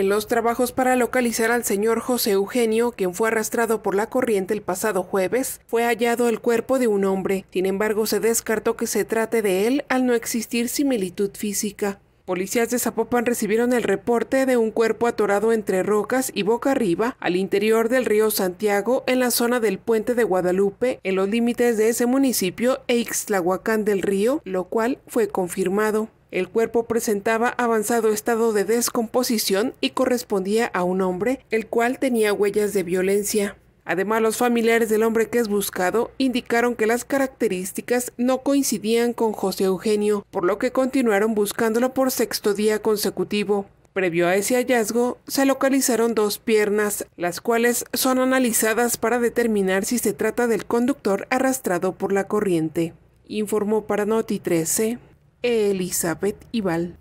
En los trabajos para localizar al señor José Eugenio, quien fue arrastrado por la corriente el pasado jueves, fue hallado el cuerpo de un hombre. Sin embargo, se descartó que se trate de él al no existir similitud física. Policías de Zapopan recibieron el reporte de un cuerpo atorado entre rocas y boca arriba al interior del río Santiago en la zona del puente de Guadalupe, en los límites de ese municipio e Ixtlahuacán del Río, lo cual fue confirmado. El cuerpo presentaba avanzado estado de descomposición y correspondía a un hombre, el cual tenía huellas de violencia. Además, los familiares del hombre que es buscado indicaron que las características no coincidían con José Eugenio, por lo que continuaron buscándolo por sexto día consecutivo. Previo a ese hallazgo, se localizaron dos piernas, las cuales son analizadas para determinar si se trata del conductor arrastrado por la corriente, informó para 13. Elizabeth Ibal.